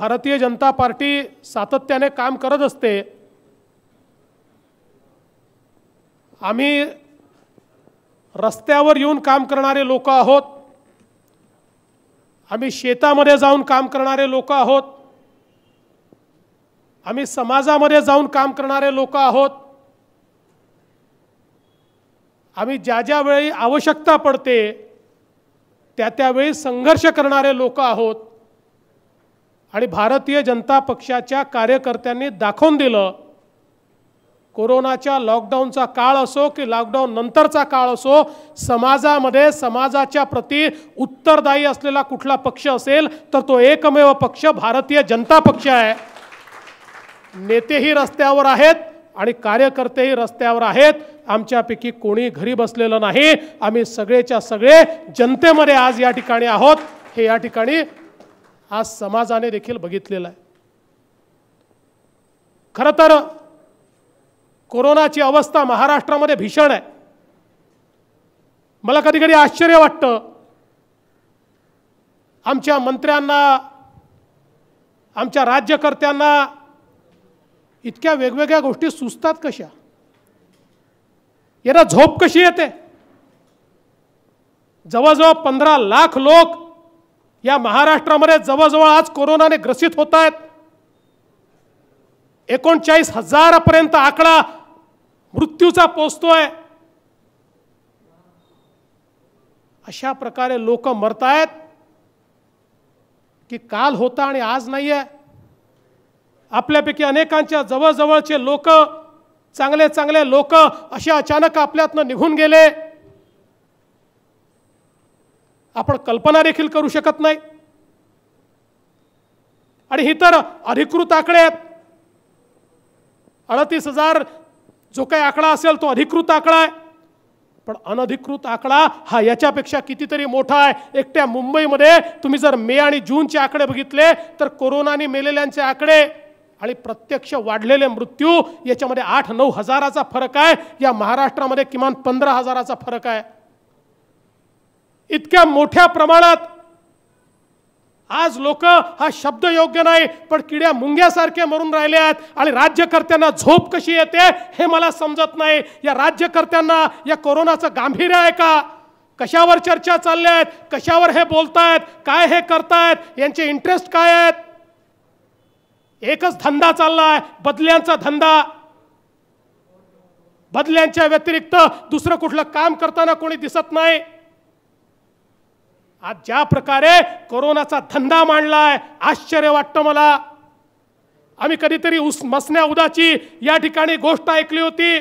भारतीय जनता पार्टी सातत्याने काम करत असते आम्ही रस्त्यावर येऊन काम करणारे लोक आहोत आम्ही शेतामध्ये जाऊन काम करणारे लोक आहोत आम्ही समाजामध्ये जाऊन काम करणारे लोक आहोत आम्ही ज्या ज्यावेळी आवश्यकता पडते त्या त्यावेळी संघर्ष करणारे लोक आहोत आणि भारतीय जनता पक्षाच्या कार्यकर्त्यांनी दाखवून दिलं कोरोनाच्या लॉकडाऊनचा काळ असो की लॉकडाऊन नंतरचा काळ असो समाजामध्ये समाजाच्या प्रती उत्तरदायी असलेला कुठला पक्ष असेल तर तो एकमेव पक्ष भारतीय जनता पक्ष आहे नेतेही रस्त्यावर आहेत आणि कार्यकर्तेही रस्त्यावर आहेत आमच्यापैकी कोणी घरी बसलेलं नाही आम्ही सगळेच्या सगळे जनतेमध्ये आज या ठिकाणी आहोत हे या ठिकाणी आज समाजाने देखील बघितलेला आहे खरं तर कोरोनाची अवस्था महाराष्ट्रामध्ये भीषण आहे मला कधी कधी आश्चर्य वाटतं आमच्या मंत्र्यांना आमच्या राज्यकर्त्यांना इतक्या वेगवेगळ्या गोष्टी सुचतात कशा यांना झोप कशी येते जवळजवळ पंधरा लाख लोक या महाराष्ट्रामध्ये जवळजवळ आज कोरोनाने ग्रसित होत आहेत एकोणचाळीस हजारापर्यंत आकडा मृत्यूचा पोचतोय अशा प्रकारे लोक मरतायत की काल होता आणि आज नाही आहे आपल्यापैकी अनेकांच्या जवळजवळचे लोक चांगले चांगले लोक अशा अचानक आपल्यातनं निघून गेले आपण कल्पना देखील करू शकत नाही आणि ही तर अधिकृत आकडे आहेत अडतीस हजार जो काही आकडा असेल तो अधिकृत आकडा आहे पण अनधिकृत आकडा हा याच्यापेक्षा कितीतरी मोठा आहे एकट्या मुंबईमध्ये तुम्ही जर मे आणि जूनचे आकडे बघितले तर कोरोनाने मेलेल्यांचे आकडे आणि प्रत्यक्ष वाढलेले मृत्यू याच्यामध्ये आठ नऊ हजाराचा फरक आहे या महाराष्ट्रामध्ये किमान पंधरा हजाराचा फरक आहे इतक्या मोठ्या प्रमाणात आज लोक हा शब्द योग्य नाही पण किड्या मुंग्यासारखे मरून राहिले आहेत आणि राज्यकर्त्यांना झोप कशी येते हे मला समजत नाही या राज्यकर्त्यांना या कोरोनाचं गांभीर्य आहे का कशावर चर्चा चालल्या आहेत कशावर हे बोलतायत काय हे करतायत यांचे इंटरेस्ट काय आहेत एकच धंदा चालला आहे बदल्यांचा धंदा बदल्यांच्या व्यतिरिक्त दुसरं कुठलं काम करताना कोणी दिसत नाही आज ज्या प्रकारे कोरोनाचा धंदा मांडलाय आश्चर्य वाटतं मला आम्ही कधीतरी उस मसण्या उदाची या ठिकाणी गोष्ट ऐकली होती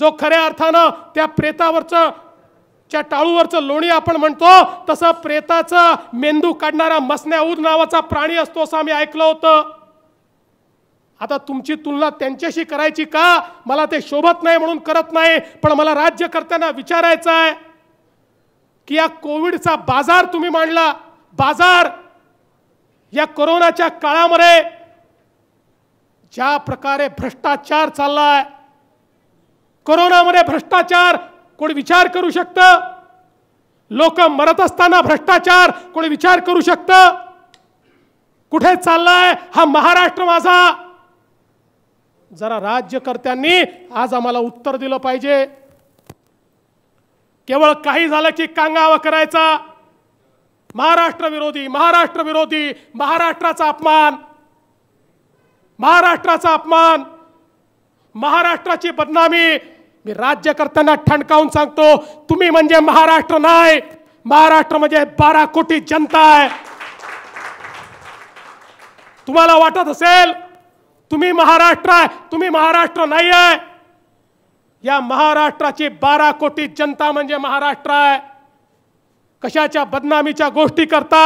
जो खऱ्या अर्थानं त्या प्रेतावरचं च्या टाळूवरचं लोणी आपण म्हणतो तसं प्रेताचं मेंदू काढणारा मसण्याऊद नावाचा प्राणी असतो असं आम्ही ऐकलं होतं आता तुमची तुलना त्यांच्याशी करायची का मला ते शोभत नाही म्हणून करत नाही पण मला राज्यकर्त्यांना विचारायचं आहे की या कोविडचा बाजार तुम्ही मांडला बाजार या कोरोनाच्या काळामध्ये ज्या प्रकारे भ्रष्टाचार चाललाय कोरोनामध्ये भ्रष्टाचार कोणी विचार करू शकतं लोक मरत असताना भ्रष्टाचार कोणी विचार करू शकतं कुठे चाललाय हा महाराष्ट्र माझा जरा राज्यकर्त्यांनी आज आम्हाला उत्तर दिलं पाहिजे केवळ काही झालं की कांगावा करायचा महाराष्ट्र विरोधी महाराष्ट्र विरोधी महाराष्ट्राचा अपमान महाराष्ट्राचा अपमान महाराष्ट्राची बदनामी मी राज्यकर्त्यांना ठणकावून सांगतो तुम्ही म्हणजे महाराष्ट्र नाही महाराष्ट्र म्हणजे बारा कोटी जनता आहे तुम्हाला वाटत असेल तुम्ही महाराष्ट्र आहे तुम्ही महाराष्ट्र नाही आहे या महाराष्ट्राची बारा कोटी जनता म्हणजे महाराष्ट्र आहे कशाच्या बदनामीच्या गोष्टी करता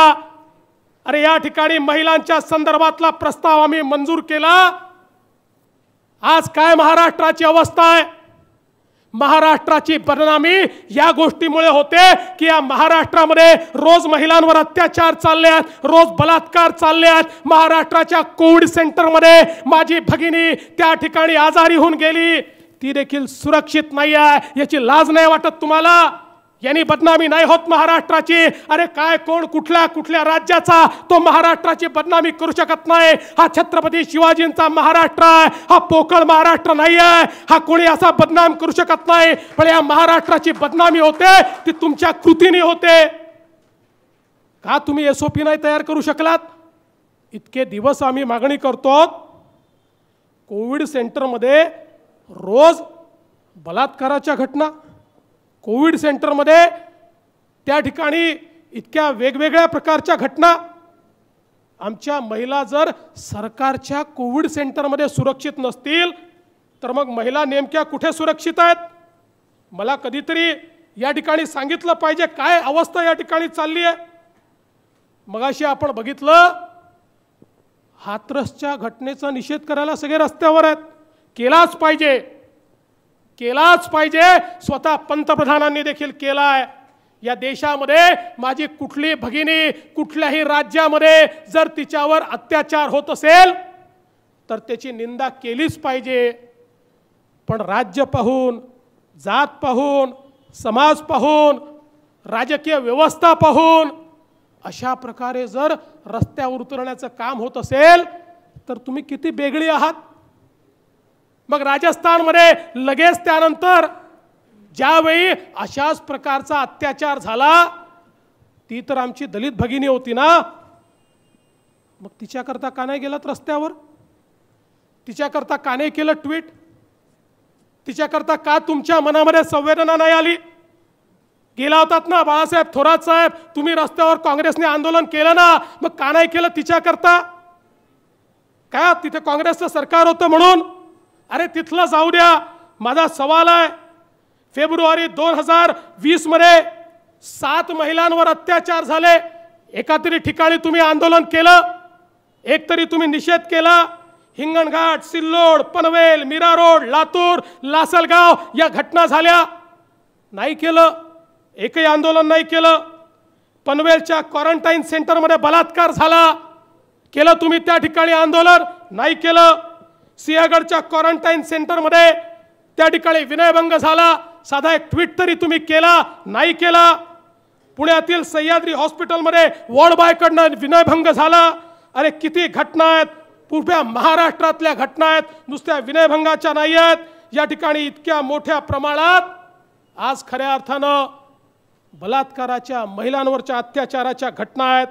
अरे या ठिकाणी महिलांच्या संदर्भातला प्रस्ताव आम्ही मंजूर केला आज काय महाराष्ट्राची अवस्था आहे महाराष्ट्राची बदनामी या गोष्टीमुळे होते की या महाराष्ट्रामध्ये रोज महिलांवर अत्याचार चालले आहेत रोज बलात्कार चालले आहेत महाराष्ट्राच्या कोविड सेंटरमध्ये माझी भगिनी त्या ठिकाणी आजारी होऊन गेली ती देखील सुरक्षित नाही आहे याची लाज नाही वाटत तुम्हाला यांनी बदनामी नाही होत महाराष्ट्राची अरे काय कोण कुठल्या कुठल्या राज्याचा तो महाराष्ट्राची बदनामी करू शकत नाही हा छत्रपती शिवाजींचा महाराष्ट्र आहे हा पोकळ महाराष्ट्र नाही आहे हा कोणी असा बदनाम करू शकत नाही पण या महाराष्ट्राची बदनामी होते ती तुमच्या कृतीने होते का तुम्ही एस पी नाही तयार करू शकलात इतके दिवस आम्ही मागणी करतो कोविड सेंटरमध्ये रोज बलात्काराच्या घटना कोविड सेंटरमध्ये त्या ठिकाणी इतक्या वेगवेगळ्या प्रकारच्या घटना आमच्या महिला जर सरकारच्या कोविड सेंटरमध्ये सुरक्षित नसतील तर मग महिला नेमक्या कुठे सुरक्षित आहेत मला कधीतरी या ठिकाणी सांगितलं पाहिजे काय अवस्था या ठिकाणी चालली आहे मगाशी आपण बघितलं हातरसच्या घटनेचा निषेध करायला सगळे रस्त्यावर आहेत केलाच पाहिजे केलाच पाहिजे स्वतः पंतप्रधानांनी देखील केला आहे या देशामध्ये माझी कुठली भगिनी कुठल्याही राज्यामध्ये जर तिच्यावर अत्याचार होत असेल तर त्याची निंदा केलीच पाहिजे पण राज्य पाहून जात पाहून समाज पाहून राजकीय व्यवस्था पाहून अशा प्रकारे जर रस्त्यावर उतरण्याचं काम होत असेल तर तुम्ही किती वेगळी आहात मग राजस्थानमध्ये लगेच त्यानंतर ज्यावेळी अशाच प्रकारचा अत्याचार झाला ती तर आमची दलित भगिनी होती ना मग तिच्याकरता का नाही गेलात रस्त्यावर तिच्याकरता का नाही केलं ट्विट तिच्याकरता का तुमच्या मनामध्ये संवेदना नाही आली गेला होतात ना बाळासाहेब थोरात साहेब तुम्ही रस्त्यावर काँग्रेसने आंदोलन केलं ना मग का नाही केलं तिच्याकरता काय हो, तिथे काँग्रेसचं सरकार होतं म्हणून अरे तिथलं जाऊ द्या माझा सवाल आहे फेब्रुवारी दोन हजार वीसमध्ये सात महिलांवर अत्याचार झाले एका तरी ठिकाणी तुम्ही आंदोलन केलं एकतरी तुम्ही निषेध केला हिंगणघाट सिल्लोड पनवेल मीरा रोड लातूर लासलगाव या घटना झाल्या नाही केलं एकही आंदोलन नाही केलं पनवेलच्या क्वारंटाईन सेंटरमध्ये बलात्कार झाला केलं तुम्ही त्या ठिकाणी आंदोलन नाही केलं सिंहगडच्या क्वारंटाईन सेंटरमध्ये त्या ठिकाणी विनयभंग झाला साधा एक ट्विट तरी तुम्ही केला नाही केला पुण्यातील सह्याद्री हॉस्पिटलमध्ये वॉर्ड बायकडनं विनयभंग झाला अरे किती घटना आहेत पुढ्या महाराष्ट्रातल्या घटना आहेत नुसत्या विनयभंगाच्या नाही आहेत या ठिकाणी इतक्या मोठ्या प्रमाणात आज खऱ्या अर्थानं बलात्काराच्या महिलांवरच्या अत्याचाराच्या घटना आहेत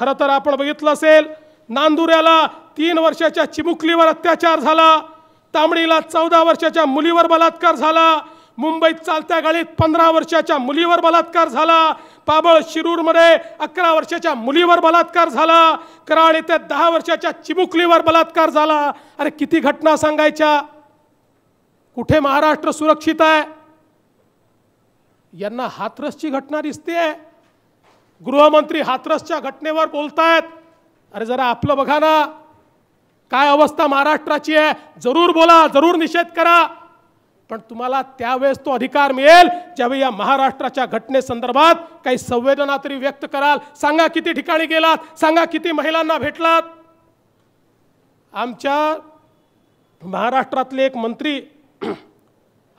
खरं तर आपण बघितलं असेल नांदुऱ्याला तीन वर्षाच्या चिमुकलीवर अत्याचार झाला तांबडीला चौदा वर्षाच्या मुलीवर बलात्कार झाला मुंबईत चालत्या गाडीत पंधरा वर्षाच्या मुलीवर बलात्कार झाला पाबळ शिरूरमध्ये अकरा वर्षाच्या मुलीवर बलात्कार झाला कराड येथे दहा वर्षाच्या चिमुकलीवर बलात्कार झाला अरे किती घटना सांगायच्या कुठे महाराष्ट्र सुरक्षित आहे यांना हाथरसची घटना दिसते गृहमंत्री हाथरसच्या घटनेवर बोलतायत अरे जरा आपलं बघा ना काय अवस्था महाराष्ट्राची आहे जरूर बोला जरूर निषेध करा पण तुम्हाला त्यावेळेस तो अधिकार मिळेल ज्यावेळी या महाराष्ट्राच्या घटनेसंदर्भात काही संवेदना तरी व्यक्त कराल सांगा किती ठिकाणी गेलात सांगा किती महिलांना भेटलात आमच्या महाराष्ट्रातले एक मंत्री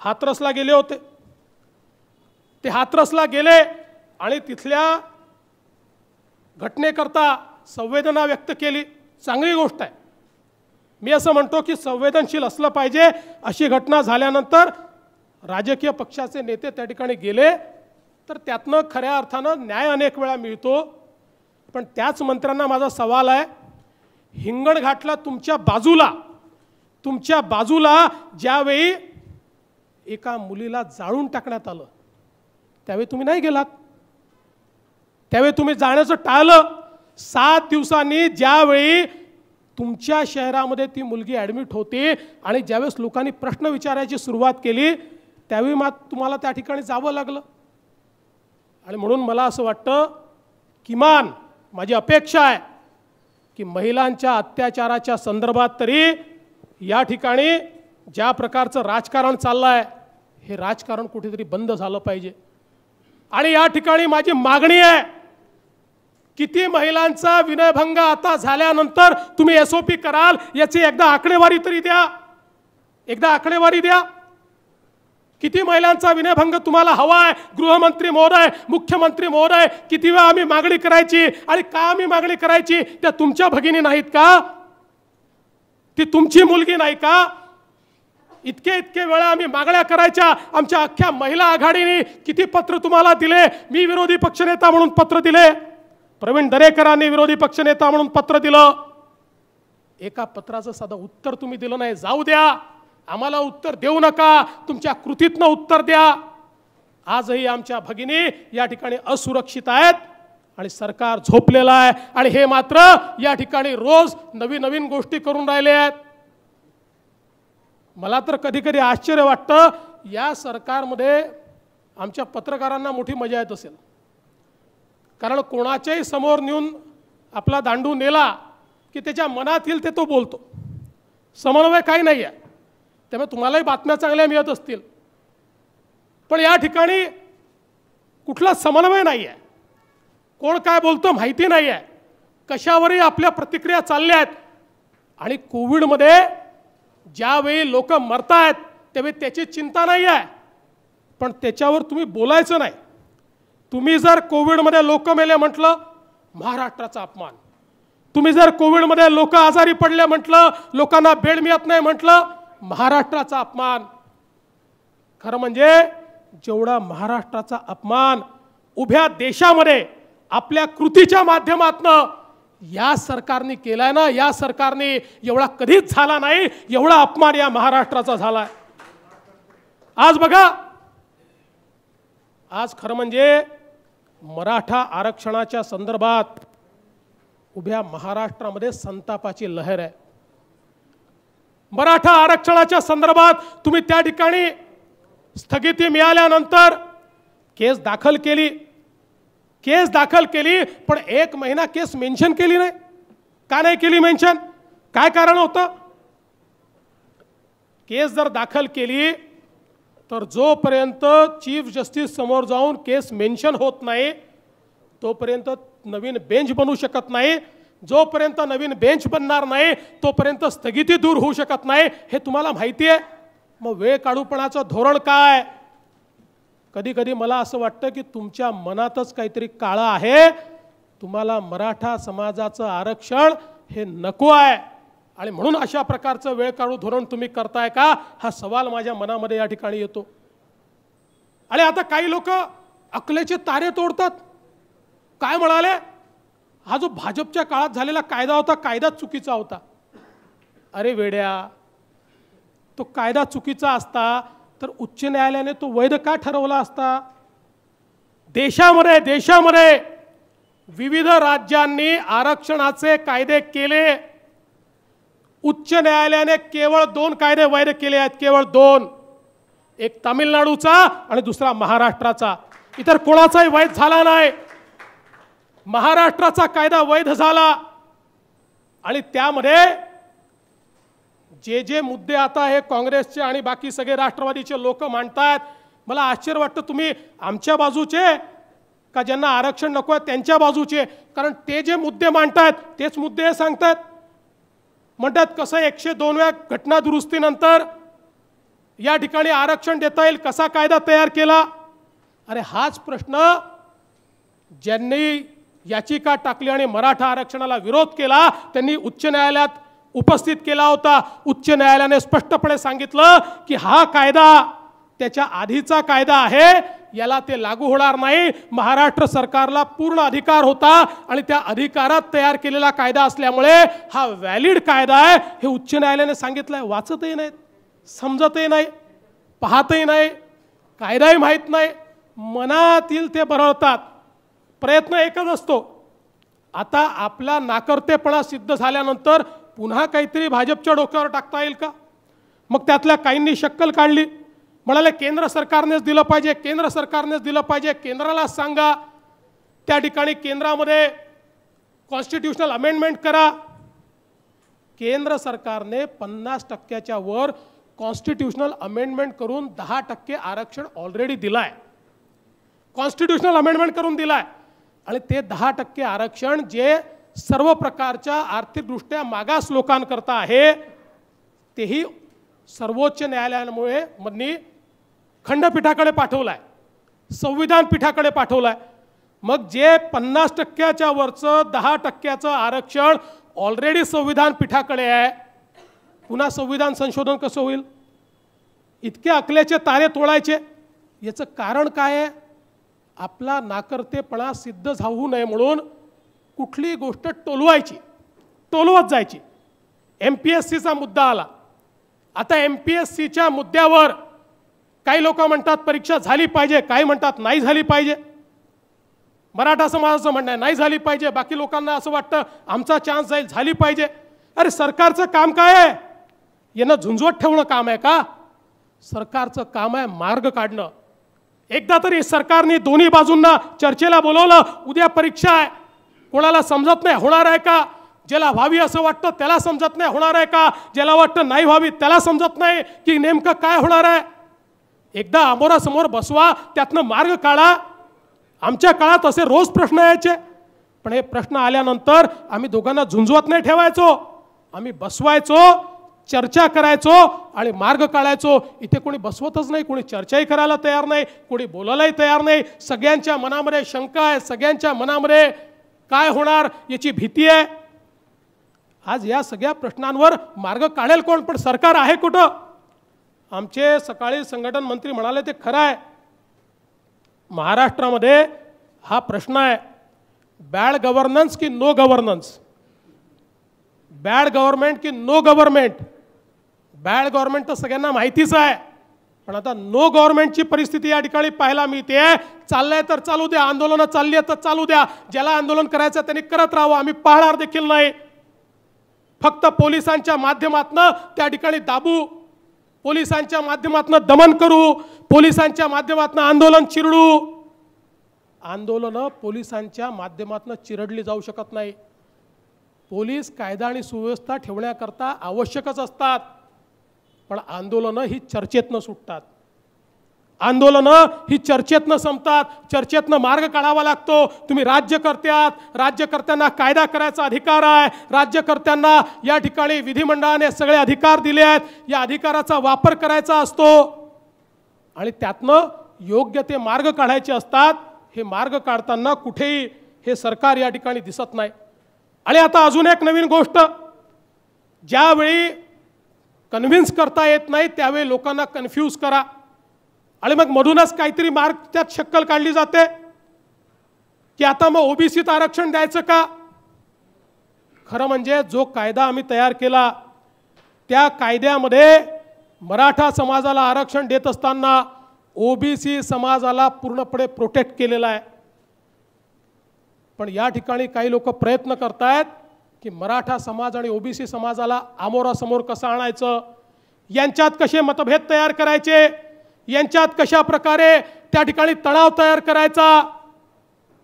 हातरसला गेले होते ते हातरसला गेले आणि तिथल्या घटनेकरता संवेदना व्यक्त केली चांगली गोष्ट आहे मी असं म्हणतो की संवेदनशील असलं पाहिजे अशी घटना झाल्यानंतर राजकीय पक्षाचे नेते त्या ठिकाणी गेले तर त्यातनं खऱ्या अर्थानं न्याय अनेक वेळा मिळतो पण त्याच मंत्र्यांना माझा सवाल आहे हिंगणघाटला तुमच्या बाजूला तुमच्या बाजूला ज्यावेळी एका मुलीला जाळून टाकण्यात आलं त्यावेळी तुम्ही नाही गेलात त्यावेळी तुम्ही जाण्याचं टाळलं सात दिवसांनी ज्यावेळी तुमच्या शहरामध्ये ती मुलगी ॲडमिट होते आणि ज्यावेळेस लोकांनी प्रश्न विचारायची सुरुवात केली त्यावेळी मात तुम्हाला त्या ठिकाणी जावं लागलं आणि म्हणून मला असं वाटतं किमान माझी अपेक्षा आहे की महिलांच्या अत्याचाराच्या संदर्भात तरी या ठिकाणी ज्या प्रकारचं राजकारण चाललं आहे हे राजकारण कुठेतरी बंद झालं पाहिजे आणि या ठिकाणी माझी मागणी आहे किती महिलांचा विनयभंग आता झाल्यानंतर तुम्ही एस ओ पी कराल याची एकदा आकडेवारी तरी द्या एकदा आकडेवारी द्या किती महिलांचा विनयभंग तुम्हाला हवा आहे गृहमंत्री महोदय मुख्यमंत्री महोदय किती वेळा आम्ही मागणी करायची आणि का आम्ही मागणी करायची त्या तुमच्या भगिनी नाहीत का ती तुमची मुलगी नाही का इतके इतके वेळा आम्ही मागण्या करायच्या आमच्या अख्ख्या महिला आघाडीने किती पत्र तुम्हाला दिले मी विरोधी पक्षनेता म्हणून पत्र दिले प्रवीण दरेकरांनी विरोधी पक्षनेता म्हणून पत्र दिलं एका पत्राचं साधं उत्तर तुम्ही दिलं नाही जाऊ द्या आम्हाला उत्तर देऊ नका तुमच्या कृतीतनं उत्तर द्या आजही आमच्या भगिनी या ठिकाणी असुरक्षित आहेत आणि सरकार झोपलेलं आहे आणि हे मात्र या ठिकाणी रोज नवीन नवीन गोष्टी करून राहिले आहेत मला तर कधी कधी आश्चर्य वाटतं या सरकारमध्ये आमच्या पत्रकारांना मोठी मजा येत असेल कारण कोणाच्याही समोर नेऊन आपला दांडू नेला की त्याच्या मनात येईल ते तो बोलतो समन्वय काही नाही आहे त्यामुळे तुम्हालाही बातम्या चांगल्या मिळत असतील पण या ठिकाणी कुठला समन्वय नाही आहे कोण काय बोलतो माहिती नाही आहे कशावरही आपल्या प्रतिक्रिया चालल्या आहेत आणि कोविडमध्ये ज्यावेळी लोक मरत आहेत त्यावेळी त्याची चिंता नाही आहे पण त्याच्यावर तुम्ही बोलायचं नाही तुम्ही जर कोविडमध्ये लोक मेले म्हटलं महाराष्ट्राचा अपमान तुम्ही जर कोविडमध्ये लोक आजारी पडले म्हटलं लोकांना बेड मिळत नाही म्हटलं महाराष्ट्राचा अपमान खरं म्हणजे जेवढा महाराष्ट्राचा अपमान उभ्या देशामध्ये आपल्या कृतीच्या माध्यमातनं या सरकारने केलाय ना या सरकारने एवढा कधीच झाला नाही एवढा अपमान या महाराष्ट्राचा झालाय आज बघा आज खरं म्हणजे मराठा आरक्षणाच्या संदर्भात उभ्या महाराष्ट्रामध्ये संतापाची लहर आहे मराठा आरक्षणाच्या संदर्भात तुम्ही त्या ठिकाणी स्थगिती मिळाल्यानंतर केस दाखल केली केस दाखल केली पण एक महिना केस मेन्शन केली नाही का नाही केली मेन्शन काय कारण होतं केस जर दाखल केली तर जोपर्यंत चीफ जस्टिस समोर जाऊन केस मेन्शन होत नाही तोपर्यंत नवीन बेंच बनू शकत नाही जोपर्यंत नवीन बेंच बनणार नाही तोपर्यंत स्थगिती दूर होऊ शकत नाही हे तुम्हाला माहिती आहे मग वेळ काढूपणाचं धोरण काय कधी कधी मला असं वाटतं की तुमच्या मनातच काहीतरी काळं आहे तुम्हाला मराठा समाजाचं आरक्षण हे नको आहे आणि म्हणून अशा प्रकारचं वेळ काढू धोरण तुम्ही करताय का हा सवाल माझ्या मनामध्ये या ठिकाणी येतो आणि आता काही लोक अकलेचे तारे तोडतात काय म्हणाले हा जो भाजपच्या काळात झालेला कायदा होता कायदा चुकीचा होता अरे वेड्या तो कायदा चुकीचा असता तर उच्च न्यायालयाने तो वैध का ठरवला असता देशामध्ये देशामध्ये विविध राज्यांनी आरक्षणाचे कायदे केले उच्च न्यायालयाने केवळ दोन कायदे वैध केले आहेत केवळ दोन एक तामिळनाडूचा आणि दुसरा महाराष्ट्राचा इतर कोणाचाही वैध झाला नाही महाराष्ट्राचा कायदा वैध झाला आणि त्यामध्ये जे जे मुद्दे आता हे काँग्रेसचे आणि बाकी सगळे राष्ट्रवादीचे लोक मांडतात मला आश्चर्य वाटतं तुम्ही आमच्या बाजूचे का ज्यांना आरक्षण नको आहे त्यांच्या बाजूचे कारण ते जे मुद्दे मांडतायत तेच मुद्दे सांगतात म्हणतात कसं एकशे दोनव्या घटना दुरुस्तीनंतर या ठिकाणी आरक्षण देता येईल कसा कायदा तयार केला अरे हाच प्रश्न ज्यांनी याचिका टाकली आणि मराठा आरक्षणाला विरोध केला त्यांनी उच्च न्यायालयात उपस्थित केला होता उच्च न्यायालयाने स्पष्टपणे सांगितलं की हा कायदा त्याच्या आधीचा कायदा आहे याला ते लागू होणार नाही महाराष्ट्र सरकारला पूर्ण अधिकार होता आणि त्या अधिकारात तयार केलेला कायदा असल्यामुळे हा व्हॅलिड कायदा आहे हे उच्च न्यायालयाने सांगितलं आहे वाचतही नाहीत समजतही नाही पाहतही नाही कायदाही माहीत नाही मनातील ते बरळतात प्रयत्न एकच असतो आता आपला नाकर्तेपणा सिद्ध झाल्यानंतर पुन्हा काहीतरी भाजपच्या डोक्यावर टाकता येईल का मग त्यातल्या काहींनी शक्कल काढली म्हणाले केंद्र सरकारनेच दिलं पाहिजे केंद्र सरकारनेच दिलं पाहिजे केंद्राला सांगा त्या ठिकाणी केंद्रामध्ये कॉन्स्टिट्युशनल अमेंडमेंट करा केंद्र सरकारने पन्नास टक्क्याच्या वर कॉन्स्टिट्युशनल अमेंडमेंट करून दहा टक्के आरक्षण ऑलरेडी दिलाय कॉन्स्टिट्युशनल अमेंडमेंट करून दिलाय आणि ते दहा टक्के आरक्षण जे सर्व प्रकारच्या आर्थिकदृष्ट्या मागास लोकांकरता आहे तेही सर्वोच्च न्यायालयामुळे मधनी खंडपीठाकडे पाठवलाय संविधान पीठाकडे पाठवलाय मग जे पन्नास टक्क्याच्या वरचं दहा टक्क्याचं आरक्षण ऑलरेडी संविधान पीठाकडे आहे पुन्हा संविधान संशोधन कसं होईल इतके अकल्याचे तारे तोळायचे याचं कारण काय आहे आपला नाकर्तेपणा सिद्ध जाऊ नये म्हणून कुठली गोष्ट टोलवायची टोलवत जायची एम पी एस सीचा मुद्दा आला आता एम पी एस सीच्या मुद्द्यावर काही लोक म्हणतात परीक्षा झाली पाहिजे काही म्हणतात नाही झाली पाहिजे मराठा समाजाचं म्हणणं आहे नाही झाली पाहिजे बाकी लोकांना असं वाटतं आमचा चान्स जाईल झाली पाहिजे अरे सरकारचं काम काय आहे यांना झुंजवत ठेवणं काम आहे का सरकारचं काम आहे मार्ग काढणं एकदा तरी सरकारने दोन्ही बाजूंना चर्चेला बोलवलं उद्या परीक्षा आहे कोणाला समजत नाही होणार आहे का ज्याला व्हावी असं वाटतं त्याला समजत नाही होणार आहे का ज्याला वाटतं नाही व्हावी त्याला समजत नाही की नेमकं काय होणार आहे एकदा आमोरासमोर बसवा त्यातनं मार्ग काढा आमच्या काळात असे रोज प्रश्न यायचे पण हे प्रश्न आल्यानंतर आम्ही दोघांना झुंजवत नाही ठेवायचो आम्ही बसवायचो चर्चा करायचो आणि मार्ग काढायचो इथे कोणी बसवतच नाही कोणी चर्चाही करायला तयार नाही कोणी बोलायलाही तयार नाही सगळ्यांच्या मनामध्ये शंका आहे सगळ्यांच्या मनामध्ये काय होणार याची भीती आहे आज या सगळ्या प्रश्नांवर मार्ग काढेल कोण पण सरकार आहे कुठं आमचे सकाळी संघटन मंत्री म्हणाले ते खरं आहे महाराष्ट्रामध्ये हा प्रश्न आहे बॅड गव्हर्नन्स की नो गव्हर्नन्स बॅड गव्हर्नमेंट की नो गव्हर्नमेंट बॅड गव्हर्नमेंट तर सगळ्यांना माहितीच आहे पण आता नो गव्हर्नमेंटची परिस्थिती या ठिकाणी पाहायला मिळते चाललंय तर चालू द्या आंदोलनं चालली आहेत तर चालू द्या ज्याला आंदोलन करायचं त्यांनी करत राहावं आम्ही पाहणार देखील नाही फक्त पोलिसांच्या माध्यमातनं त्या ठिकाणी दाबू पोलिसांच्या माध्यमातून दमन करू पोलिसांच्या माध्यमातून आंदोलन चिरडू आंदोलनं पोलिसांच्या माध्यमातून चिरडली जाऊ शकत नाही पोलीस कायदा आणि सुव्यवस्था ठेवण्याकरता आवश्यकच असतात पण आंदोलनं ही चर्चेतनं सुटतात आंदोलनं ही चर्चेतनं संपतात चर्चेतनं मार्ग काढावा लागतो तुम्ही राज्यकर्त्यात राज्यकर्त्यांना कायदा करायचा अधिकार आहे राज्यकर्त्यांना या ठिकाणी विधिमंडळाने सगळे अधिकार दिले आहेत या अधिकाराचा वापर करायचा असतो आणि त्यातनं योग्य ते मार्ग काढायचे असतात हे मार्ग काढताना कुठेही हे सरकार या ठिकाणी दिसत नाही आणि आता अजून एक नवीन गोष्ट ज्यावेळी कन्व्हिन्स करता येत नाही त्यावेळी लोकांना कन्फ्यूज करा आणि मग मधूनच काहीतरी मार्ग त्यात शक्कल काढली जाते की आता मग ओबीसीत आरक्षण द्यायचं का खरं म्हणजे जो कायदा आम्ही तयार केला त्या कायद्यामध्ये मराठा समाजाला आरक्षण देत असताना ओबीसी समाजाला पूर्णपणे प्रोटेक्ट केलेला आहे पण या ठिकाणी काही लोक प्रयत्न करतायत की मराठा समाज आणि ओबीसी समाजाला आमोरासमोर कसं आणायचं यांच्यात कसे मतभेद तयार करायचे यांच्यात कशा प्रकारे त्या ठिकाणी तणाव तयार करायचा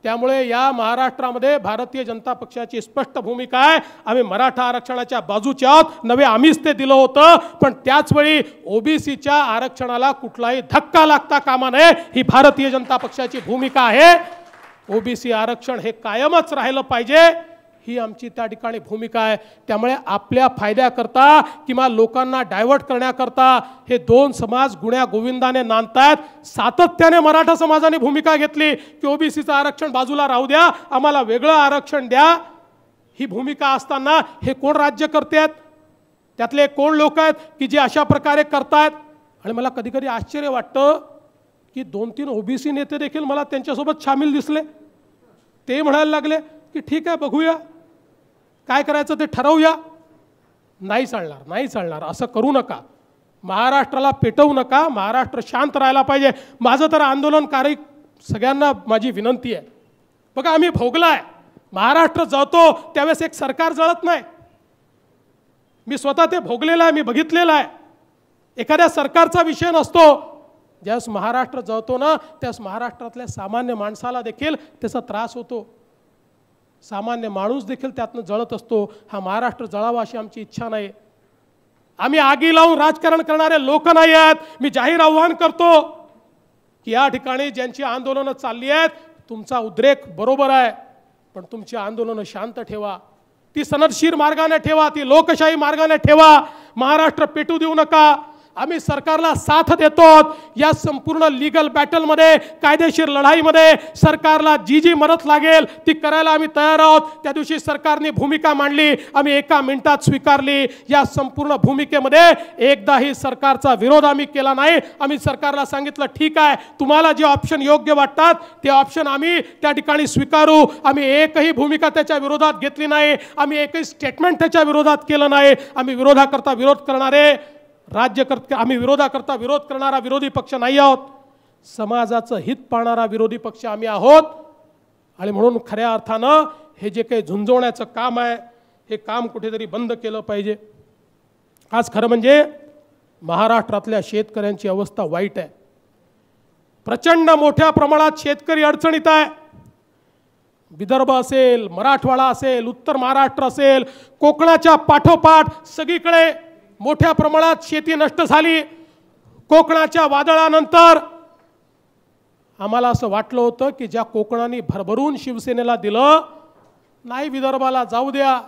त्यामुळे या महाराष्ट्रामध्ये भारतीय जनता पक्षाची स्पष्ट भूमिका आहे आम्ही मराठा आरक्षणाच्या बाजूचे आहोत नवे आम्हीच ते दिलं होतं पण त्याचवेळी ओबीसीच्या आरक्षणाला कुठलाही धक्का लागता कामा नये ही भारतीय जनता पक्षाची भूमिका आहे ओबीसी आरक्षण हे कायमच राहिलं पाहिजे ही आमची त्या ठिकाणी भूमिका आहे त्यामुळे आपल्या फायद्याकरता किंवा लोकांना डायव्हर्ट करण्याकरता हे दोन समाज गुण्या गोविंदाने नांदतायत सातत्याने मराठा समाजाने भूमिका घेतली की ओबीसीचं आरक्षण बाजूला राहू द्या आम्हाला वेगळं आरक्षण द्या ही भूमिका असताना हे कोण राज्य आहेत त्यातले कोण लोक आहेत की जे अशा प्रकारे करतायत आणि मला कधी कधी आश्चर्य वाटतं की दोन तीन ओबीसी नेते देखील मला त्यांच्यासोबत सामील दिसले ते म्हणायला लागले की ठीक आहे बघूया काय करायचं ते ठरवूया नाही चालणार नाही चालणार असं करू नका महाराष्ट्राला पेटवू नका महाराष्ट्र शांत राहायला पाहिजे माझं तर आंदोलनकारी सगळ्यांना माझी विनंती आहे बघा आम्ही भोगला आहे महाराष्ट्र जळतो त्यावेळेस एक सरकार जळत नाही मी स्वतः ते भोगलेलं आहे मी बघितलेलं आहे एखाद्या सरकारचा विषय नसतो ज्यावेळेस महाराष्ट्र जळतो ना त्यास महाराष्ट्रातल्या सामान्य माणसाला देखील त्याचा त्रास होतो सामान्य माणूस देखील त्यातनं जळत असतो हा महाराष्ट्र जळावा अशी आमची इच्छा नाही आम्ही आगी लावून राजकारण करणारे लोक नाही आहेत मी जाहीर आव्हान करतो की या ठिकाणी ज्यांची आंदोलनं चालली आहेत तुमचा उद्रेक बरोबर आहे पण तुमची आंदोलनं शांत ठेवा ती सनदशीर मार्गाने ठेवा ती लोकशाही मार्गाने ठेवा महाराष्ट्र पेटू देऊ नका आम्ही सरकारला साथ देतो या संपूर्ण लीगल बॅटलमध्ये कायदेशीर लढाईमध्ये सरकारला जी जी मदत लागेल ती करायला आम्ही तयार आहोत त्या दिवशी सरकारने भूमिका मांडली आम्ही एका मिनिटात स्वीकारली या संपूर्ण भूमिकेमध्ये एकदाही सरकारचा विरोध आम्ही केला नाही आम्ही सरकारला सांगितलं ठीक आहे तुम्हाला जे ऑप्शन योग्य वाटतात ते ऑप्शन आम्ही त्या ठिकाणी स्वीकारू आम्ही एकही भूमिका त्याच्या विरोधात घेतली नाही आम्ही एकही स्टेटमेंट त्याच्या विरोधात केलं नाही आम्ही विरोधाकरता विरोध करणारे राज्य आम्ही विरोधाकरता विरोध करणारा विरोधी पक्ष नाही आहोत समाजाचं हित पाहणारा विरोधी पक्ष आम्ही आहोत आणि म्हणून खऱ्या अर्थानं हे जे काही झुंजवण्याचं काम आहे हे काम कुठेतरी बंद केलं पाहिजे आज खरं म्हणजे महाराष्ट्रातल्या शेतकऱ्यांची अवस्था वाईट आहे प्रचंड मोठ्या प्रमाणात शेतकरी अडचणीत आहे विदर्भ असेल मराठवाडा असेल उत्तर महाराष्ट्र असेल कोकणाच्या पाठोपाठ सगळीकडे मोठ्या प्रमाणात शेती नष्ट झाली कोकणाच्या वादळानंतर आम्हाला असं वाटलं होतं की ज्या कोकणाने भरभरून शिवसेनेला दिलं नाही विदर्भाला जाऊ द्या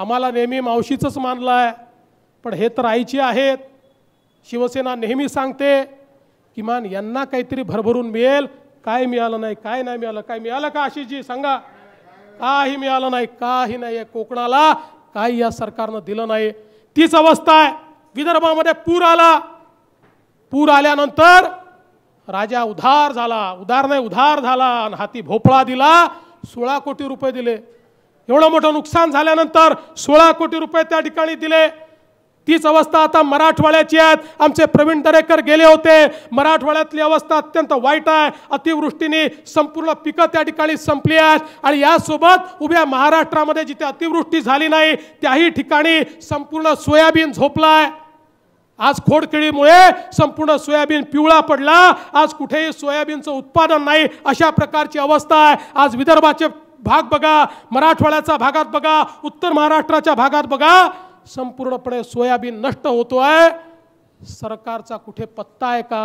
आम्हाला नेहमी मावशीचंच मानलं आहे पण हे तर आईचे आहेत शिवसेना नेहमी सांगते किमान यांना काहीतरी भरभरून मिळेल काय मिळालं नाही काय नाही मिळालं काय मिळालं का आशिषजी सांगा काही मिळालं नाही काही नाही कोकणाला काही या सरकारनं दिलं नाही तीच अवस्था आहे विदर्भामध्ये पूर आला पूर आल्यानंतर राजा उधार झाला उधार नाही उधार झाला आणि हाती भोपळा दिला सोळा कोटी रुपये दिले एवढं मोठं नुकसान झाल्यानंतर सोळा कोटी रुपये त्या ठिकाणी दिले तीच अवस्था आता मराठवाड्याची आहेत आमचे प्रवीण दरेकर गेले होते मराठवाड्यातली अवस्था अत्यंत वाईट आहे अतिवृष्टीने संपूर्ण पिकं त्या ठिकाणी संपली आहेत आणि यासोबत उभ्या महाराष्ट्रामध्ये जिथे अतिवृष्टी झाली नाही त्याही ठिकाणी संपूर्ण सोयाबीन झोपला आहे आज खोडकिळीमुळे संपूर्ण सोयाबीन पिवळा पडला आज कुठेही सोयाबीनचं उत्पादन नाही अशा प्रकारची अवस्था आहे आज विदर्भाचे भाग बघा मराठवाड्याचा भागात बघा उत्तर महाराष्ट्राच्या भागात बघा संपूर्णपणे सोयाबीन नष्ट होतो आहे सरकारचा कुठे पत्ता आहे का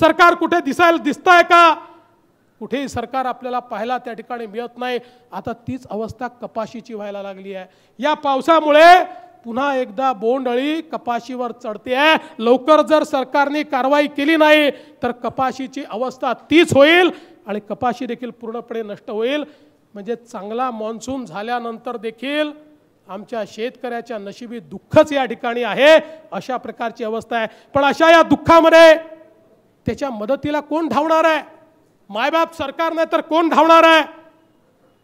सरकार कुठे दिसायला दिसत आहे का कुठेही सरकार आपल्याला पाहायला त्या ठिकाणी मिळत नाही आता तीच अवस्था कपाशीची व्हायला लागली आहे या पावसामुळे पुन्हा एकदा बोंडअळी कपाशीवर चढते आहे लवकर जर सरकारने कारवाई केली नाही तर कपाशीची अवस्था तीच होईल आणि कपाशी देखील पूर्णपणे नष्ट होईल म्हणजे चांगला मान्सून झाल्यानंतर देखील आमच्या शेतकऱ्याच्या नशिबी दुःखच या ठिकाणी आहे अशा प्रकारची अवस्था आहे पण अशा या दुःखामध्ये त्याच्या मदतीला कोण धावणार आहे मायबाप सरकार नाही तर कोण धावणार आहे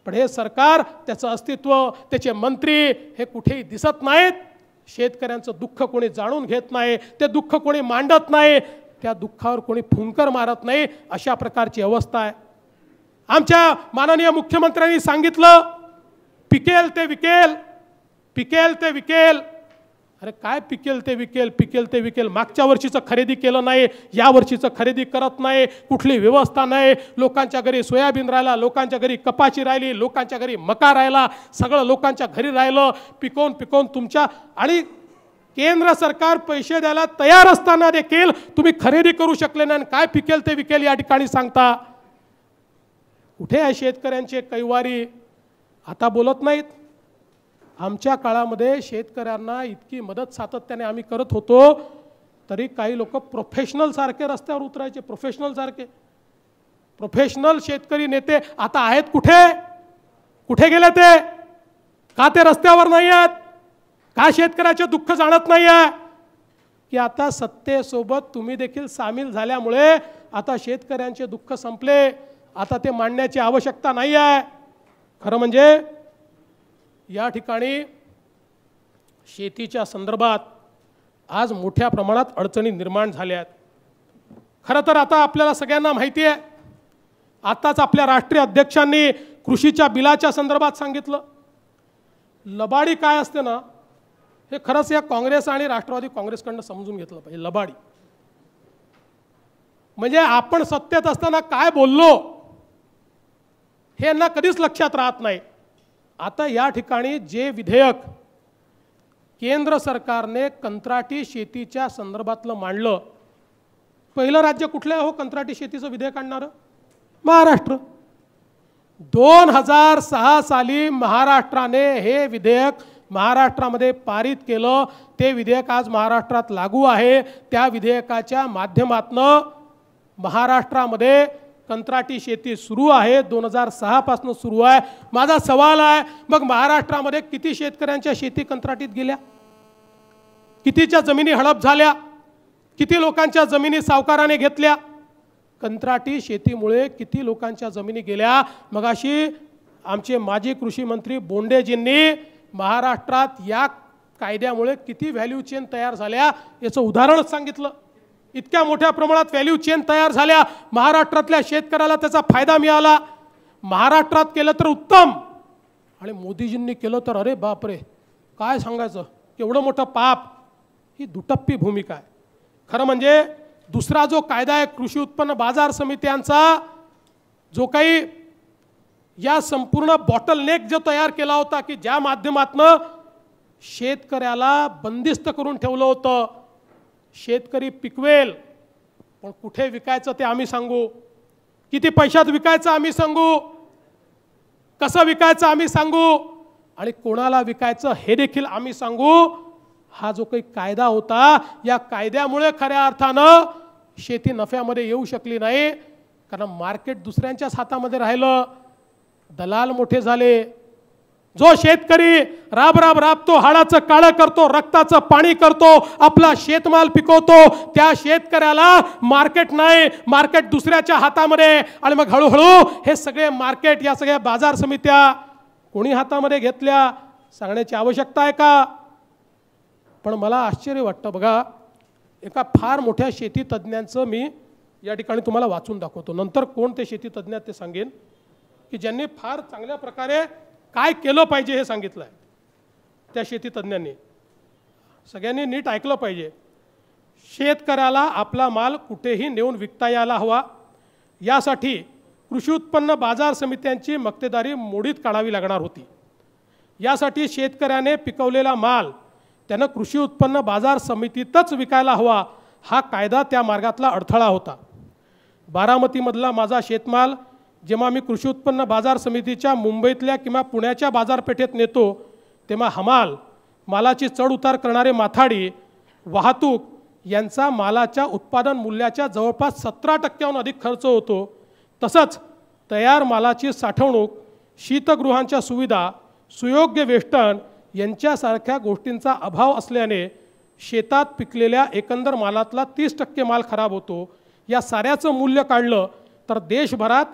पण हे सरकार त्याचं अस्तित्व त्याचे मंत्री हे कुठेही दिसत नाहीत शेतकऱ्यांचं दुःख कोणी जाणून घेत नाही ते दुःख कोणी मांडत नाही त्या दुःखावर कोणी फुंकर मारत नाही अशा प्रकारची अवस्था आहे आमच्या माननीय मुख्यमंत्र्यांनी सांगितलं पिकेल ते विकेल पिकेल ते विकेल अरे काय पिकेल ते विकेल पिकेल ते विकेल मागच्या वर्षीचं खरेदी केलं नाही या वर्षीचं खरेदी करत नाही कुठली व्यवस्था नाही लोकांच्या घरी सोयाबीन राहिला लोकांच्या घरी कपाशी राहिली लोकांच्या घरी मका राहिला सगळं लोकांच्या घरी राहिलं पिकवून पिकवून तुमच्या आणि केंद्र सरकार पैसे द्यायला तयार असताना देखील तुम्ही खरेदी करू शकले नाही आणि काय पिकेल ते विकेल या ठिकाणी सांगता कुठे आहे शेतकऱ्यांचे कैवारी आता बोलत नाहीत आमच्या काळामध्ये शेतकऱ्यांना इतकी मदत सातत्याने आम्ही करत होतो तरी काही लोक प्रोफेशनल सारखे रस्त्यावर उतरायचे प्रोफेशनल सारखे प्रोफेशनल शेतकरी नेते आता आहेत कुठे कुठे गेले ते का ते रस्त्यावर नाही आहेत का शेतकऱ्याचे दुःख जाणत नाही आहे की आता सत्तेसोबत तुम्ही देखील सामील झाल्यामुळे आता शेतकऱ्यांचे दुःख संपले आता ते मांडण्याची आवश्यकता नाही आहे खरं म्हणजे या ठिकाणी शेतीच्या संदर्भात आज मोठ्या प्रमाणात अडचणी निर्माण झाल्या आहेत खरं तर आता आपल्याला सगळ्यांना माहिती आहे आताच आपल्या राष्ट्रीय अध्यक्षांनी कृषीच्या बिलाच्या संदर्भात सांगितलं लबाडी काय असते ना हे खरंच या काँग्रेस आणि राष्ट्रवादी काँग्रेसकडनं समजून घेतलं पाहिजे लबाडी म्हणजे आपण सत्तेत असताना काय बोललो हे यांना कधीच लक्षात राहत नाही आता या ठिकाणी जे विधेयक केंद्र सरकारने कंत्राटी शेतीच्या संदर्भातलं मांडलं पहिलं राज्य कुठलं आहे हो कंत्राटी शेतीचं विधेयक आणणारं महाराष्ट्र दोन हजार सहा साली महाराष्ट्राने हे विधेयक महाराष्ट्रामध्ये पारित केलं ते विधेयक आज महाराष्ट्रात लागू आहे त्या विधेयकाच्या माध्यमातनं महाराष्ट्रामध्ये कंत्राटी शेती सुरू आहे दोन हजार सहापासून सुरू आहे माझा सवाल आहे मग महाराष्ट्रामध्ये किती शेतकऱ्यांच्या शेती कंत्राटीत गेल्या कितीच्या जमिनी हडप झाल्या किती लोकांच्या जमिनी सावकाराने घेतल्या कंत्राटी शेतीमुळे किती लोकांच्या जमिनी गेल्या मगाशी आमचे माजी कृषी मंत्री बोंडेजींनी महाराष्ट्रात या कायद्यामुळे किती व्हॅल्यू चेन तयार झाल्या याचं उदाहरणच सांगितलं इतक्या मोठ्या प्रमाणात व्हॅल्यू चेन तयार झाल्या महाराष्ट्रातल्या शेतकऱ्याला त्याचा फायदा मिळाला महाराष्ट्रात केलं तर उत्तम आणि मोदीजींनी केलं तर अरे बापरे काय सांगायचं एवढं मोठं पाप ही दुटप्पी भूमिका आहे खरं म्हणजे दुसरा जो कायदा आहे कृषी उत्पन्न बाजार समित्यांचा जो काही या संपूर्ण बॉटलनेक जो तयार केला होता की ज्या माध्यमातनं शेतकऱ्याला बंदिस्त करून ठेवलं होतं शेतकरी पिकवेल पण कुठे विकायचं ते आम्ही सांगू किती पैशात विकायचं आम्ही सांगू कसं विकायचं आम्ही सांगू आणि कोणाला विकायचं हे देखील आम्ही सांगू हा जो काही कायदा होता या कायद्यामुळे खऱ्या अर्थानं शेती नफ्यामध्ये येऊ शकली नाही कारण मार्केट दुसऱ्यांच्याच हातामध्ये राहिलं दलाल मोठे झाले जो शेतकरी राब राब राबतो हाडाचं काळं करतो रक्ताचं पाणी करतो आपला शेतमाल पिकवतो त्या शेतकऱ्याला मार्केट नाही मार्केट दुसऱ्याच्या हातामध्ये आणि मग हळूहळू हे सगळे मार्केट या सगळ्या बाजार समित्या कोणी हातामध्ये घेतल्या सांगण्याची आवश्यकता आहे का पण मला आश्चर्य वाटतं बघा एका फार मोठ्या शेती तज्ज्ञांचं मी या ठिकाणी तुम्हाला वाचून दाखवतो नंतर कोण ते शेती तज्ज्ञ ते सांगेन की ज्यांनी फार चांगल्या प्रकारे काय केलं पाहिजे हे सांगितलं आहे त्या शेतीतज्ज्ञांनी सगळ्यांनी नीट ऐकलं पाहिजे शेतकऱ्याला आपला माल कुठेही नेऊन विकता यायला हवा यासाठी कृषी उत्पन्न बाजार समित्यांची मक्तेदारी मोडीत काढावी लागणार होती यासाठी शेतकऱ्याने पिकवलेला माल त्यानं कृषी उत्पन्न बाजार समितीतच विकायला हवा हा कायदा त्या मार्गातला अडथळा होता बारामतीमधला माझा शेतमाल जेव्हा मी कृषी उत्पन्न बाजार समितीच्या मुंबईतल्या किंवा पुण्याच्या बाजारपेठेत नेतो तेव्हा हमाल मालाची चढउतार करणारे माथाडी वाहतूक यांचा मालाच्या उत्पादन मूल्याच्या जवळपास सतरा टक्क्याहून अधिक खर्च होतो तसंच तयार मालाची साठवणूक शीतगृहांच्या सुविधा सुयोग्य वेष्टन यांच्यासारख्या गोष्टींचा अभाव असल्याने शेतात पिकलेल्या एकंदर मालातला तीस टक्के माल खराब होतो या साऱ्याचं मूल्य काढलं तर देशभरात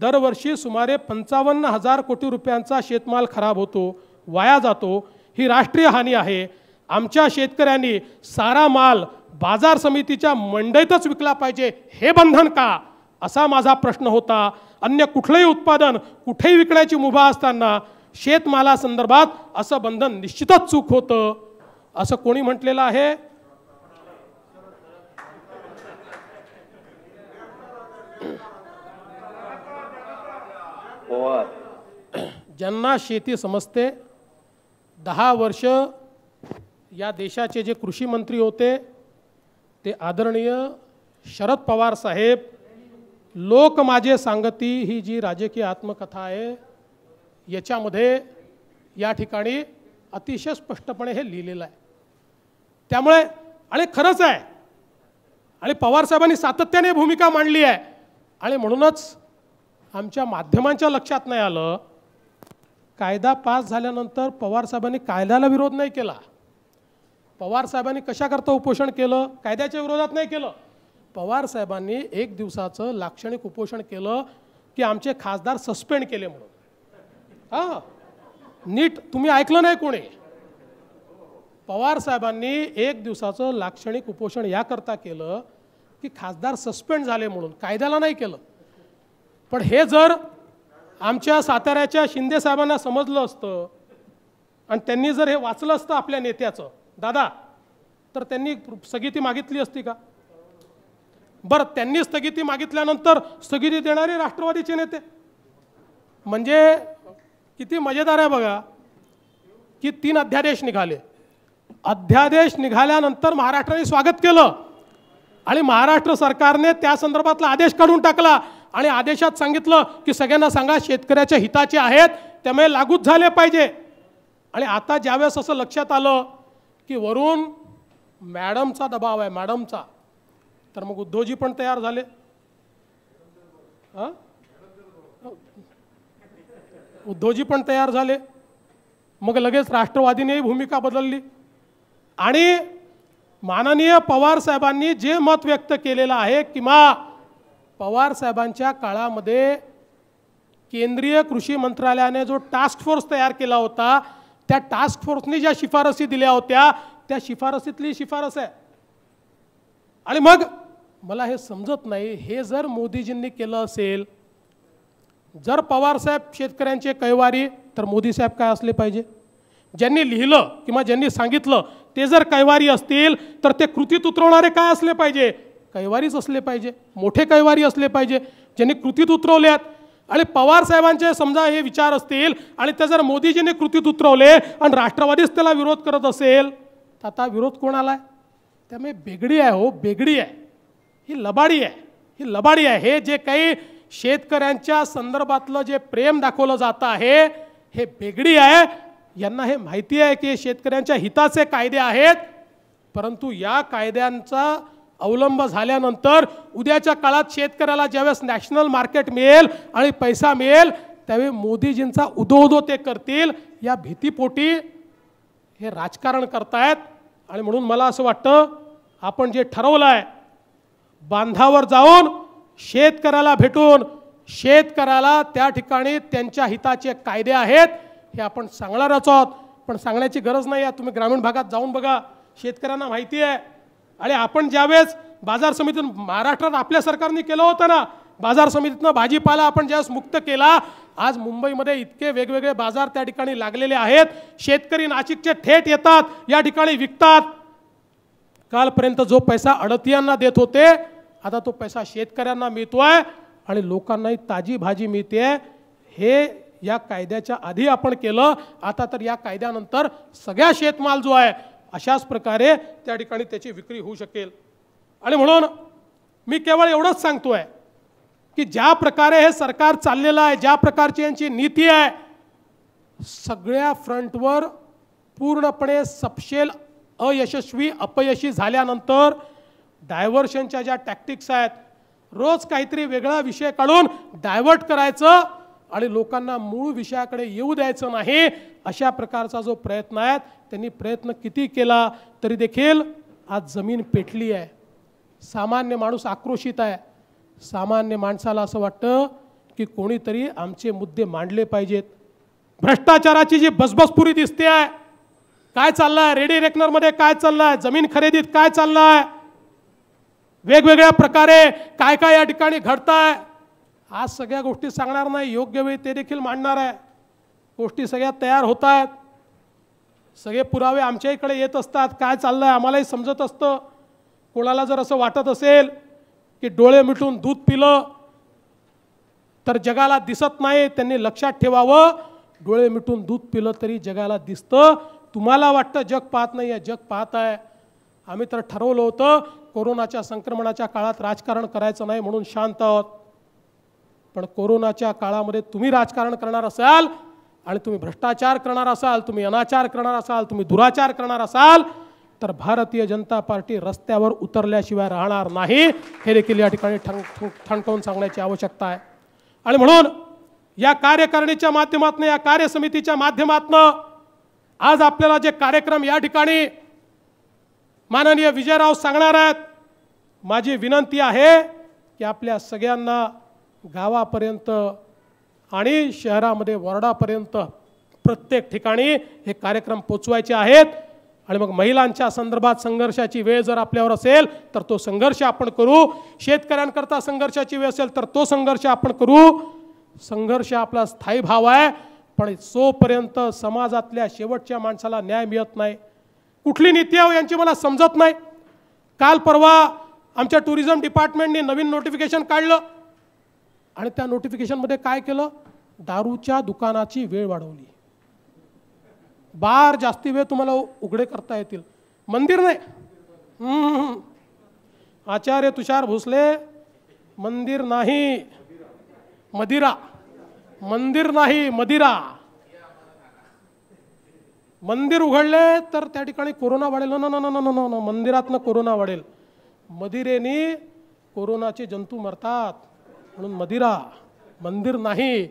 दरवर्षी सुमारे पंचावन्न हजार कोटी रुपयांचा शेतमाल खराब होतो वाया जातो ही राष्ट्रीय हानी आहे आमच्या शेतकऱ्यांनी सारा माल बाजार समितीच्या मंडईतच विकला पाहिजे हे बंधन का असा माझा प्रश्न होता अन्य कुठलंही उत्पादन कुठेही विकण्याची मुभा असताना शेतमालासंदर्भात असं बंधन निश्चितच चूक होतं असं कोणी म्हटलेलं आहे ज्यांना शेती समजते दहा वर्ष या देशाचे जे कृषी मंत्री होते ते आदरणीय शरद पवार साहेब लोक माझे सांगती ही जी राजकीय आत्मकथा आहे याच्यामध्ये या ठिकाणी अतिशय स्पष्टपणे हे लिहिलेलं आहे त्यामुळे आणि खरंच आहे आणि पवारसाहेबांनी सातत्याने भूमिका मांडली आहे आणि म्हणूनच आमच्या माध्यमांच्या लक्षात नाही आलं कायदा पास झाल्यानंतर पवारसाहेबांनी कायद्याला विरोध नाही केला पवारसाहेबांनी कशाकरता उपोषण केलं कायद्याच्या विरोधात नाही केलं पवारसाहेबांनी एक दिवसाचं लाक्षणिक उपोषण केलं की आमचे खासदार सस्पेंड केले म्हणून हां नीट तुम्ही ऐकलं नाही कोणी पवारसाहेबांनी एक दिवसाचं लाक्षणिक उपोषण याकरता केलं की खासदार सस्पेंड झाले म्हणून कायद्याला नाही केलं पण हे जर आमच्या साताऱ्याच्या शिंदेसाहेबांना समजलं असतं आणि त्यांनी जर हे वाचलं असतं आपल्या नेत्याचं दादा तर त्यांनी स्थगिती मागितली असती का बरं त्यांनी स्थगिती मागितल्यानंतर स्थगिती देणारे राष्ट्रवादीचे नेते म्हणजे किती मजेदार आहे बघा की तीन अध्यादेश निघाले अध्यादेश निघाल्यानंतर महाराष्ट्राने स्वागत केलं आणि महाराष्ट्र सरकारने त्या संदर्भातला आदेश काढून टाकला आणि आदेशात सांगितलं की सगळ्यांना सांगा शेतकऱ्याच्या हिताचे आहेत त्यामुळे लागूच झाले पाहिजे आणि आता ज्यावेळेस असं लक्षात आलं की वरून मॅडमचा दबाव आहे मॅडमचा तर मग उद्धवजी पण तयार झाले हां उद्धवजी पण तयार झाले मग लगेच राष्ट्रवादीनेही भूमिका बदलली आणि माननीय पवार साहेबांनी जे मत व्यक्त केलेलं आहे किंवा पवारसाहेबांच्या काळामध्ये केंद्रीय कृषी मंत्रालयाने जो टास्क फोर्स तयार केला होता त्या टास्क फोर्सने ज्या शिफारसी दिल्या होत्या त्या शिफारसीतली शिफारस आहे आणि मग मला हे समजत नाही हे जर मोदीजींनी केलं असेल जर पवारसाहेब शेतकऱ्यांचे कैवारी तर मोदी साहेब काय असले पाहिजे ज्यांनी लिहिलं किंवा ज्यांनी सांगितलं ते जर कैवारी असतील तर ते कृतीत उतरवणारे काय असले पाहिजे कैवारीच असले पाहिजे मोठे कैवारी असले पाहिजे ज्यांनी कृतीत उतरवल्यात आणि पवार साहेबांचे समजा हे विचार असतील आणि ते जर मोदीजीने कृतीत उतरवले आणि राष्ट्रवादीच त्याला विरोध करत असेल तर आता विरोध कोणाला आहे त्यामुळे बेगडी आहे हो बेगडी आहे ही लबाडी आहे ही लबाडी आहे हे जे काही शेतकऱ्यांच्या संदर्भातलं जे प्रेम दाखवलं जातं आहे हे बेगडी आहे यांना हे माहिती आहे की शेतकऱ्यांच्या हिताचे कायदे आहेत परंतु या कायद्यांचा अवलंब झाल्यानंतर उद्याच्या काळात शेतकऱ्याला ज्यावेळेस नॅशनल मार्केट मिळेल आणि पैसा मिळेल त्यावेळी मोदीजींचा उदो ते करतील या भीतीपोटी हे राजकारण करतायत आणि म्हणून मला असं वाटतं आपण जे ठरवलं आहे बांधावर जाऊन शेतकऱ्याला भेटून शेतकऱ्याला त्या ठिकाणी त्यांच्या हिताचे कायदे आहेत हे आपण सांगणारच आहोत पण सांगण्याची गरज नाही आहे तुम्ही ग्रामीण भागात जाऊन बघा शेतकऱ्यांना माहिती आहे आणि आपण ज्यावेळेस बाजार समितीतून महाराष्ट्रात आपल्या सरकारने केलं होतं ना बाजार समितीतनं भाजीपाला आपण ज्यावेळेस मुक्त केला आज मुंबईमध्ये इतके वेगवेगळे बाजार त्या ठिकाणी लागलेले आहेत शेतकरी नाशिकचे थेट येतात या ठिकाणी विकतात कालपर्यंत जो पैसा अडतियांना देत होते आता तो पैसा शेतकऱ्यांना मिळतोय आणि लोकांनाही ताजी भाजी मिळते हे या कायद्याच्या आधी आपण केलं आता तर या कायद्यानंतर सगळ्या शेतमाल जो आहे अशाच प्रकारे त्या ठिकाणी त्याची विक्री होऊ शकेल आणि म्हणून मी केवळ एवढंच सांगतो आहे की ज्या प्रकारे हे सरकार चाललेलं आहे ज्या प्रकारची यांची नीती आहे सगळ्या फ्रंटवर पूर्णपणे सपशेल अयशस्वी अपयशी झाल्यानंतर डायव्हर्शनच्या ज्या टॅक्टिक्स आहेत रोज काहीतरी वेगळा विषय काढून डायव्हर्ट करायचं आणि लोकांना मूळ विषयाकडे येऊ द्यायचं नाही अशा प्रकारचा जो प्रयत्न आहे त्यांनी प्रयत्न किती केला तरी देखील आज जमीन पेटली आहे सामान्य माणूस आक्रोशित आहे सामान्य माणसाला असं वाटतं की कोणीतरी आमचे मुद्दे मांडले पाहिजेत भ्रष्टाचाराची जी बसबसपुरी दिसते आहे काय चाललं आहे रेडी रेकनरमध्ये काय चाललं आहे जमीन खरेदीत काय चाललं आहे वेगवेगळ्या प्रकारे काय काय या ठिकाणी घडत आहे आज सगळ्या गोष्टी सांगणार नाही योग्य वेळी ते देखील मांडणार आहे गोष्टी सगळ्या तयार होत आहेत सगळे पुरावे आमच्या इकडे येत असतात काय चाललं आहे आम्हालाही समजत असतं कोणाला जर असं वाटत असेल की डोळे मिटून दूध पिलं तर जगाला दिसत नाही त्यांनी लक्षात ठेवावं डोळे मिटून दूध पिलं तरी जगाला दिसतं तुम्हाला वाटतं जग पाहत नाही आहे जग पाहत आहे आम्ही तर ठरवलं होतं कोरोनाच्या संक्रमणाच्या काळात राजकारण करायचं नाही म्हणून शांत आहोत पण कोरोनाच्या काळामध्ये तुम्ही राजकारण करणार असाल आणि तुम्ही भ्रष्टाचार करणार असाल तुम्ही अनाचार करणार असाल तुम्ही दुराचार करणार असाल तर भारतीय जनता पार्टी रस्त्यावर उतरल्याशिवाय राहणार नाही हे देखील या ठिकाणी ठण ठणकावून सांगण्याची आवश्यकता आहे आणि म्हणून या कार्यकारिणीच्या माध्यमातून या कार्यसमितीच्या माध्यमातून आज आपल्याला जे कार्यक्रम या ठिकाणी माननीय विजयराव सांगणार आहेत माझी विनंती आहे की आपल्या सगळ्यांना गावापर्यंत आणि शहरामध्ये वॉर्डापर्यंत प्रत्येक ठिकाणी हे कार्यक्रम पोचवायचे आहेत आणि मग महिलांच्या संदर्भात संघर्षाची वेळ जर आपल्यावर असेल तर तो संघर्ष आपण करू शेतकऱ्यांकरता संघर्षाची वेळ असेल तर तो संघर्ष आपण करू संघर्ष आपला स्थायी भाव आहे पण सोपर्यंत समाजातल्या शेवटच्या माणसाला न्याय मिळत नाही कुठली नीती आहे हो यांची मला समजत नाही काल परवा आमच्या टुरिझम डिपार्टमेंटने नवीन नोटिफिकेशन काढलं आणि त्या नोटिफिकेशनमध्ये काय केलं दारूच्या दुकानाची वेळ वाढवली बार जास्ती वेळ तुम्हाला उघडे करता येतील मंदिर नाही आचार्य तुषार भोसले मंदिर नाही मदिरा मंदिर नाही मदिरा मंदिर उघडले तर त्या ठिकाणी कोरोना वाढेल ना ना ना ना मंदिरातनं कोरोना वाढेल मदिरेनी कोरोनाचे जंतू मरतात म्हणून मदिरा मंदिर नाही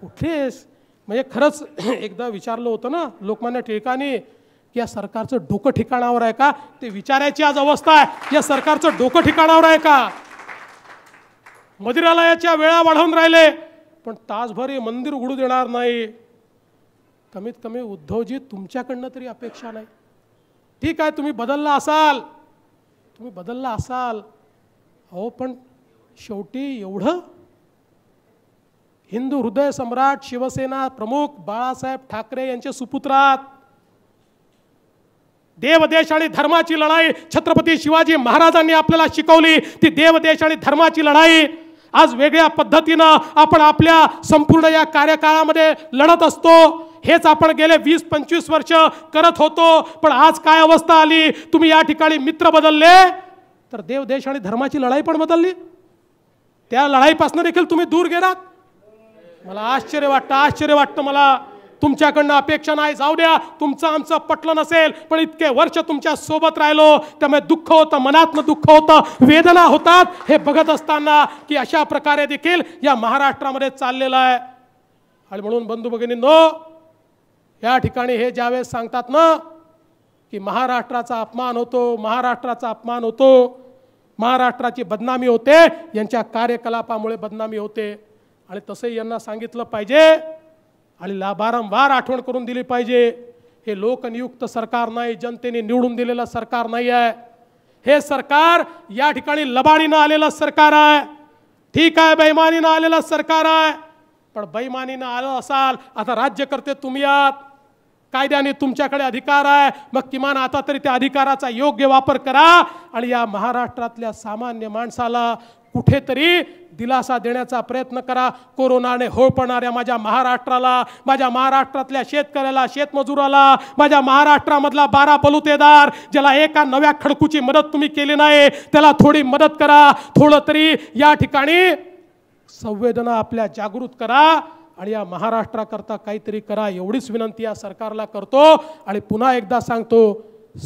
कुठेस म्हणजे खरंच एकदा विचारलं होतं ना लोकमान्य टिळकांनी की या सरकारचं डोकं ठिकाणावर आहे का ते विचारायची आज अवस्था आहे या सरकारचं डोकं ठिकाणावर आहे का मदिरालयाच्या वेळा वाढवून राहिले पण तासभर हे मंदिर उघडू देणार नाही कमीत कमी उद्धवजी तुमच्याकडनं तरी अपेक्षा नाही ठीक आहे तुम्ही बदलला असाल तुम्ही बदलला असाल अहो पण शेवटी एवढं हिंदू हृदय सम्राट शिवसेना प्रमुख बाळासाहेब ठाकरे यांचे सुपुत्रात देवदेश आणि धर्माची लढाई छत्रपती शिवाजी महाराजांनी आपल्याला शिकवली ती देश आणि धर्माची लढाई आज वेगळ्या पद्धतीनं आपण आपल्या संपूर्ण या कार्यकाळामध्ये लढत असतो हेच आपण गेले वीस पंचवीस वर्ष करत होतो पण आज काय अवस्था आली तुम्ही या ठिकाणी मित्र बदलले तर देवदेश आणि धर्माची लढाई पण बदलली त्या लढाईपासून देखील तुम्ही दूर गेलात मला आश्चर्य वाटतं आश्चर्य वाटतं मला तुमच्याकडनं अपेक्षा नाही जाऊ द्या तुमचं आमचं पटलं नसेल पण इतके वर्ष तुमच्या सोबत राहिलो त्यामुळे दुःख होतं मनातनं दुःख होतं वेदना होतात हे बघत असताना की अशा प्रकारे देखील या महाराष्ट्रामध्ये चाललेलं आहे आणि म्हणून बंधू भगिनी नो या ठिकाणी हे ज्यावेळेस सांगतात ना की महाराष्ट्राचा अपमान होतो महाराष्ट्राचा अपमान होतो महाराष्ट्राची बदनामी होते यांच्या कार्यकलापामुळे बदनामी होते आणि तसे यांना सांगितलं पाहिजे आणि वारंवार आठवण करून दिली पाहिजे हे लोकनियुक्त सरकार नाही जनतेने निवडून दिलेलं सरकार नाही आहे हे सरकार या ठिकाणी लबाडीनं आलेलं सरकार आहे ठीक आहे बैमानीनं आलेलं सरकार आहे पण बैमानीनं आलं असाल आता राज्यकर्ते तुम्ही आहात कायद्याने तुमच्याकडे अधिकार आहे मग किमान आता तरी त्या अधिकाराचा योग्य वापर करा आणि या महाराष्ट्रातल्या सामान्य माणसाला कुठेतरी दिलासा देण्याचा प्रयत्न करा कोरोनाने होळपणाऱ्या माझ्या महाराष्ट्राला माझ्या महाराष्ट्रातल्या शेतकऱ्याला शेतमजुराला माझ्या महाराष्ट्रामधला बारा बलुतेदार ज्याला एका नव्या खडकूची मदत तुम्ही केली नाही त्याला थोडी मदत करा थोडं तरी या ठिकाणी संवेदना आपल्या जागृत करा आणि या महाराष्ट्राकरता काहीतरी करा एवढीच विनंती या सरकारला करतो आणि पुन्हा एकदा सांगतो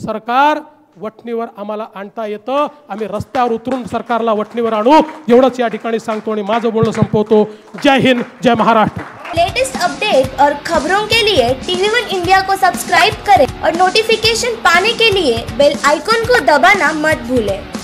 सरकार वटणीवर आम्हाला आणता येतं आम्ही रस्त्यावर उतरून सरकारला वटणीवर आणू एवढंच या ठिकाणी सांगतो आणि माझं बोलणं संपवतो जय हिंद जय महाराष्ट्र लेटेस्ट अपडेट और खबरों के लिए टीवी वन इंडिया को सब्सक्राइब करें और नोटिफिकेशन पाने के लिए बेल आइकॉन को दबाना मत भूलें